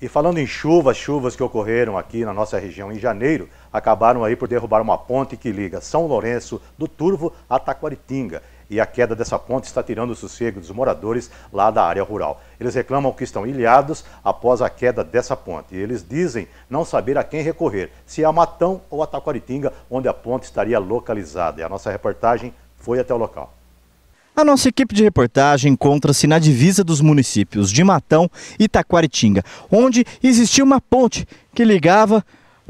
E falando em chuvas, chuvas que ocorreram aqui na nossa região em janeiro, acabaram aí por derrubar uma ponte que liga São Lourenço do Turvo a Taquaritinga. E a queda dessa ponte está tirando o sossego dos moradores lá da área rural. Eles reclamam que estão ilhados após a queda dessa ponte. E eles dizem não saber a quem recorrer, se é a Matão ou a Taquaritinga, onde a ponte estaria localizada. E a nossa reportagem foi até o local. A nossa equipe de reportagem encontra-se na divisa dos municípios de Matão e Taquaritinga, onde existia uma ponte que ligava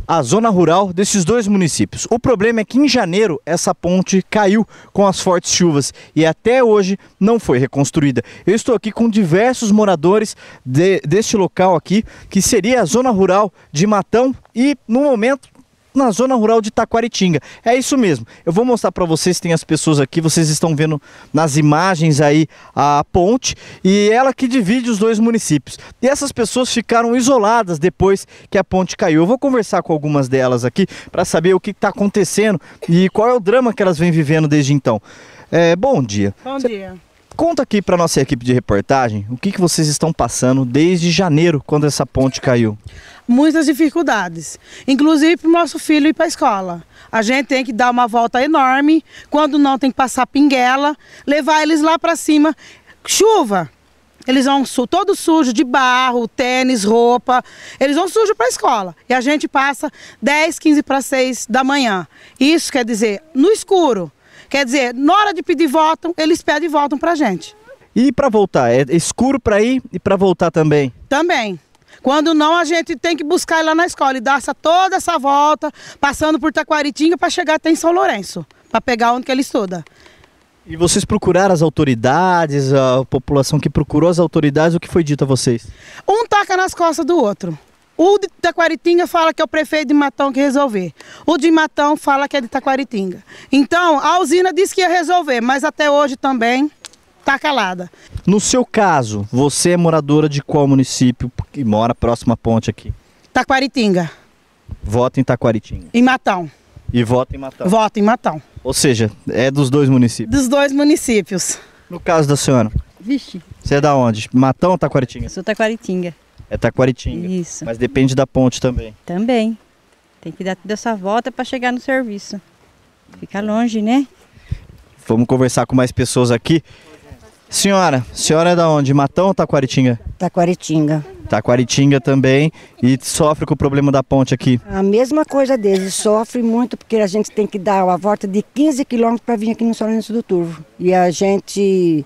a zona rural desses dois municípios. O problema é que em janeiro essa ponte caiu com as fortes chuvas e até hoje não foi reconstruída. Eu estou aqui com diversos moradores de, deste local aqui, que seria a zona rural de Matão e no momento na zona rural de Taquaritinga. É isso mesmo. Eu vou mostrar para vocês, tem as pessoas aqui, vocês estão vendo nas imagens aí a ponte e ela que divide os dois municípios. E essas pessoas ficaram isoladas depois que a ponte caiu. Eu vou conversar com algumas delas aqui para saber o que está acontecendo e qual é o drama que elas vêm vivendo desde então. É, bom dia. Bom dia. Cê... Conta aqui para nossa equipe de reportagem o que, que vocês estão passando desde janeiro, quando essa ponte caiu. Muitas dificuldades, inclusive para o nosso filho ir para a escola. A gente tem que dar uma volta enorme, quando não tem que passar pinguela, levar eles lá para cima. Chuva, eles vão todo sujo de barro, tênis, roupa, eles vão sujo para a escola. E a gente passa 10, 15 para 6 da manhã. Isso quer dizer, no escuro, Quer dizer, na hora de pedir voto, eles pedem e votam para gente. E para voltar, é escuro para ir e para voltar também? Também. Quando não, a gente tem que buscar lá na escola e dar essa, toda essa volta, passando por Taquaritinga para chegar até em São Lourenço, para pegar onde que ele estuda. E vocês procuraram as autoridades, a população que procurou as autoridades, o que foi dito a vocês? Um taca nas costas do outro. O de Taquaritinga fala que é o prefeito de Matão que resolver. O de Matão fala que é de Taquaritinga. Então, a usina disse que ia resolver, mas até hoje também está calada. No seu caso, você é moradora de qual município que mora próximo à ponte aqui? Taquaritinga. Vota em Taquaritinga. Em Matão. E vota em Matão. Vota em Matão. Ou seja, é dos dois municípios. Dos dois municípios. No caso da senhora. Vixe. Você é da onde? Matão ou Taquaritinga? Eu sou Taquaritinga. É Taquaritinga. Isso. Mas depende da ponte também. Também. Tem que dar toda essa volta para chegar no serviço. Fica longe, né? Vamos conversar com mais pessoas aqui. Senhora, senhora é da onde? Matão ou Taquaritinga? Taquaritinga. Taquaritinga também e sofre com o problema da ponte aqui. A mesma coisa deles, sofre muito porque a gente tem que dar uma volta de 15 quilômetros para vir aqui no São do Turvo. E a gente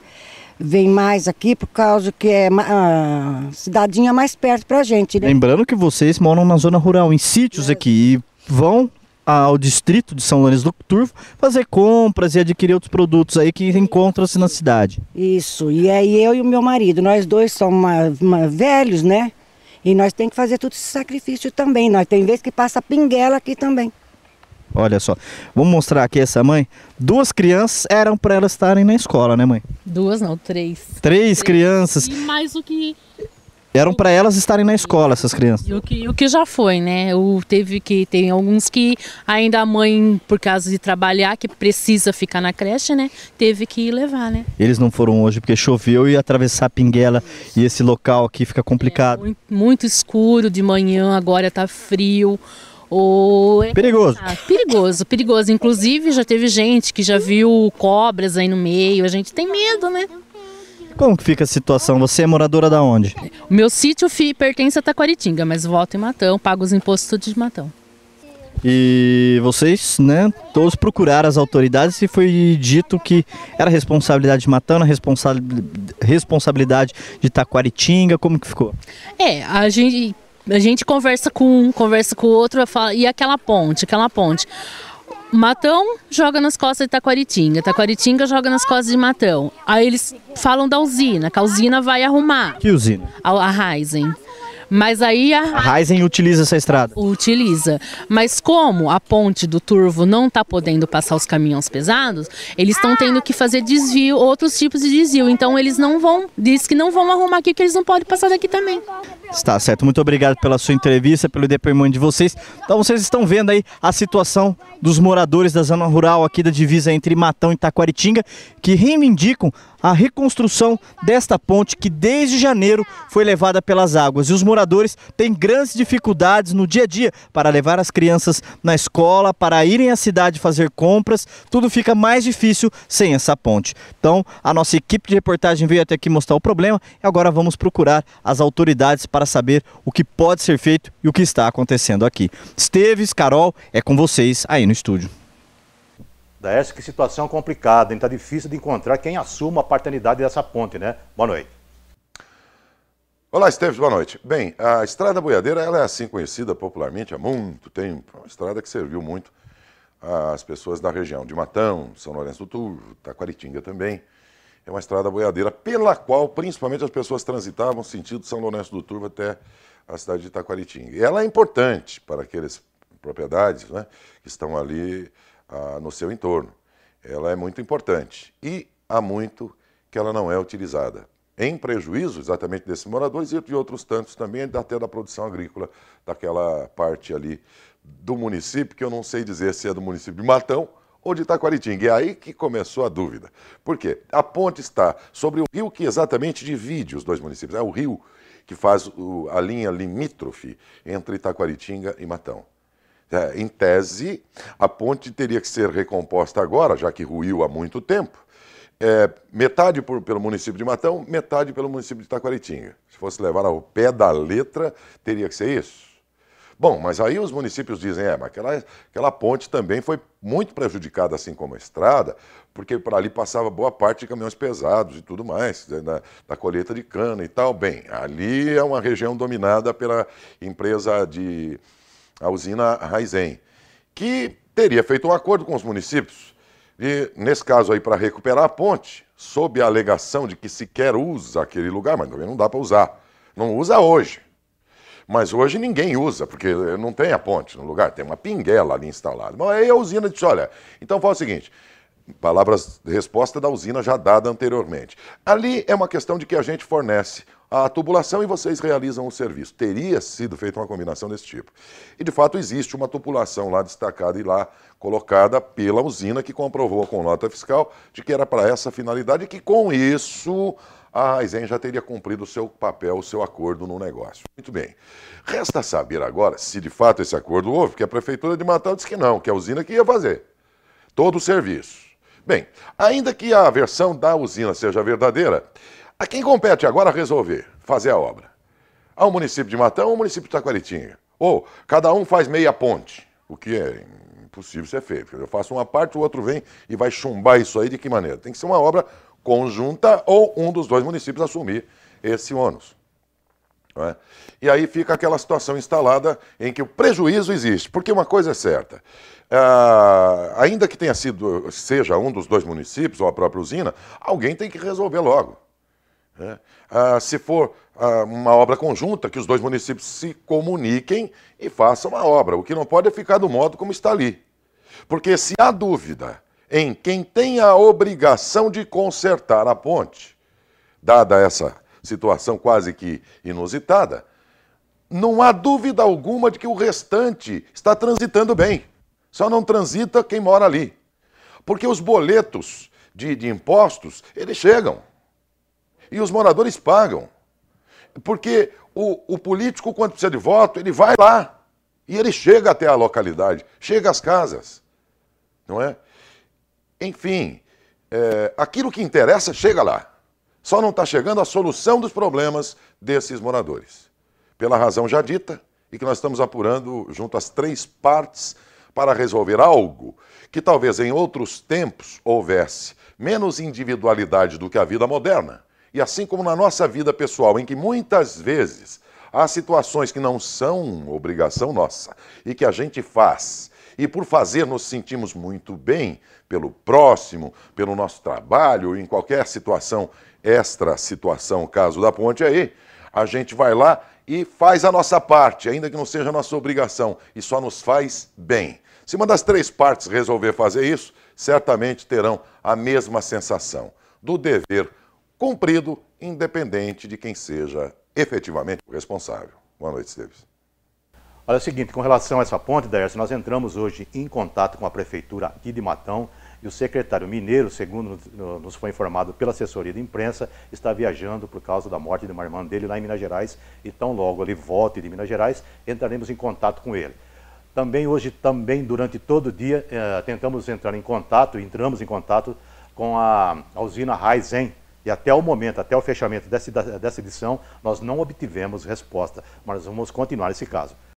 vem mais aqui por causa que é a cidadinha mais perto pra gente. Né? Lembrando que vocês moram na zona rural, em sítios é. aqui, e vão ao distrito de São Lourenço do Turvo fazer compras e adquirir outros produtos aí que encontram-se na cidade. Isso, e aí é eu e o meu marido, nós dois somos uma, uma, velhos, né? E nós tem que fazer todo esse sacrifício também. Nós tem vezes que passa pinguela aqui também. Olha só. Vamos mostrar aqui essa mãe. Duas crianças eram para elas estarem na escola, né, mãe? Duas não, três. Três, três. crianças. E mais o que eram para elas estarem na escola, essas crianças. E o que, o que já foi, né? O, teve que tem alguns que ainda a mãe, por causa de trabalhar, que precisa ficar na creche, né? Teve que levar, né? Eles não foram hoje porque choveu e atravessar a Pinguela Isso. e esse local aqui fica é complicado. É, muito, muito escuro de manhã, agora tá frio perigoso. Ah, perigoso, perigoso. Inclusive, já teve gente que já viu cobras aí no meio. A gente tem medo, né? Como que fica a situação? Você é moradora da onde? O meu sítio fi, pertence a Taquaritinga, mas volto em Matão, pago os impostos de Matão. E vocês, né, todos procuraram as autoridades e foi dito que era responsabilidade de Matano, responsa responsabilidade de Taquaritinga, como que ficou? É, a gente a gente conversa com um, conversa com o outro falo, e aquela ponte, aquela ponte. Matão joga nas costas de Taquaritinga, Taquaritinga joga nas costas de Matão. Aí eles falam da usina, que a usina vai arrumar. Que usina? A, a Mas aí a... a Ryzen utiliza essa estrada. Utiliza. Mas como a ponte do Turvo não está podendo passar os caminhões pesados, eles estão tendo que fazer desvio, outros tipos de desvio. Então eles não vão, diz que não vão arrumar aqui, que eles não podem passar daqui também. Está certo. Muito obrigado pela sua entrevista, pelo depoimento de vocês. Então vocês estão vendo aí a situação dos moradores da zona rural aqui da divisa entre Matão e Taquaritinga, que reivindicam a reconstrução desta ponte que desde janeiro foi levada pelas águas. E os moradores têm grandes dificuldades no dia a dia para levar as crianças na escola, para irem à cidade fazer compras. Tudo fica mais difícil sem essa ponte. Então a nossa equipe de reportagem veio até aqui mostrar o problema e agora vamos procurar as autoridades para para saber o que pode ser feito e o que está acontecendo aqui. Esteves, Carol, é com vocês aí no estúdio. Daércio, que situação complicada, está difícil de encontrar quem assuma a paternidade dessa ponte, né? Boa noite. Olá, Esteves, boa noite. Bem, a Estrada Boiadeira ela é assim conhecida popularmente há muito tempo, é uma estrada que serviu muito às pessoas da região de Matão, São Lourenço do Turvo, Taquaritinga também é uma estrada boiadeira, pela qual principalmente as pessoas transitavam sentido São Lourenço do Turvo até a cidade de Itaquaritinga. E ela é importante para aquelas propriedades né, que estão ali ah, no seu entorno. Ela é muito importante e há muito que ela não é utilizada. Em prejuízo exatamente desses moradores e de outros tantos também, até da produção agrícola daquela parte ali do município, que eu não sei dizer se é do município de Matão ou de Taquaritinga. E é aí que começou a dúvida. Por quê? A ponte está sobre o rio que exatamente divide os dois municípios. É o rio que faz a linha limítrofe entre Taquaritinga e Matão. É, em tese, a ponte teria que ser recomposta agora, já que ruiu há muito tempo. É, metade por, pelo município de Matão, metade pelo município de Taquaritinga. Se fosse levar ao pé da letra, teria que ser isso. Bom, mas aí os municípios dizem, é, mas aquela, aquela ponte também foi muito prejudicada, assim como a estrada, porque para ali passava boa parte de caminhões pesados e tudo mais, né, da, da colheita de cana e tal. Bem, ali é uma região dominada pela empresa de a usina Raizen, que teria feito um acordo com os municípios, e nesse caso aí para recuperar a ponte, sob a alegação de que sequer usa aquele lugar, mas também não dá para usar. Não usa hoje, mas hoje ninguém usa, porque não tem a ponte no lugar, tem uma pinguela ali instalada. Mas aí a usina disse: olha, então fala o seguinte. Palavras, resposta da usina já dada anteriormente. Ali é uma questão de que a gente fornece a tubulação e vocês realizam o serviço. Teria sido feita uma combinação desse tipo. E, de fato, existe uma tubulação lá destacada e lá colocada pela usina que comprovou com nota fiscal de que era para essa finalidade e que, com isso, a Raizen já teria cumprido o seu papel, o seu acordo no negócio. Muito bem. Resta saber agora se, de fato, esse acordo houve, porque a Prefeitura de Matão disse que não, que a usina que ia fazer todo o serviço. Bem, ainda que a versão da usina seja verdadeira, a ah, quem compete agora resolver fazer a obra? Ao município de Matão ou ao município de Taquaritinga? Ou cada um faz meia ponte, o que é impossível ser feito. Eu faço uma parte, o outro vem e vai chumbar isso aí de que maneira? Tem que ser uma obra conjunta ou um dos dois municípios assumir esse ônus. É? E aí fica aquela situação instalada em que o prejuízo existe, porque uma coisa é certa. Ah, ainda que tenha sido, seja um dos dois municípios ou a própria usina, alguém tem que resolver logo. Né? Ah, se for ah, uma obra conjunta, que os dois municípios se comuniquem e façam a obra. O que não pode é ficar do modo como está ali. Porque se há dúvida em quem tem a obrigação de consertar a ponte, dada essa situação quase que inusitada, não há dúvida alguma de que o restante está transitando bem. Só não transita quem mora ali. Porque os boletos de, de impostos, eles chegam. E os moradores pagam. Porque o, o político, quando precisa de voto, ele vai lá. E ele chega até a localidade, chega às casas. Não é? Enfim, é, aquilo que interessa chega lá. Só não está chegando a solução dos problemas desses moradores. Pela razão já dita, e que nós estamos apurando junto às três partes para resolver algo que talvez em outros tempos houvesse menos individualidade do que a vida moderna, e assim como na nossa vida pessoal, em que muitas vezes há situações que não são obrigação nossa e que a gente faz. E por fazer, nos sentimos muito bem pelo próximo, pelo nosso trabalho, em qualquer situação, extra situação, caso da ponte aí, a gente vai lá e faz a nossa parte, ainda que não seja nossa obrigação, e só nos faz bem. Se uma das três partes resolver fazer isso, certamente terão a mesma sensação do dever cumprido, independente de quem seja efetivamente o responsável. Boa noite, Esteves. Olha é o seguinte, com relação a essa ponte, Daércio, nós entramos hoje em contato com a prefeitura aqui de Matão e o secretário mineiro, segundo nos foi informado pela assessoria de imprensa, está viajando por causa da morte de uma irmã dele lá em Minas Gerais e tão logo ele volte de Minas Gerais, entraremos em contato com ele. Também hoje, também durante todo o dia, eh, tentamos entrar em contato, entramos em contato com a, a usina Raizen, e até o momento, até o fechamento dessa, dessa edição, nós não obtivemos resposta, mas vamos continuar esse caso.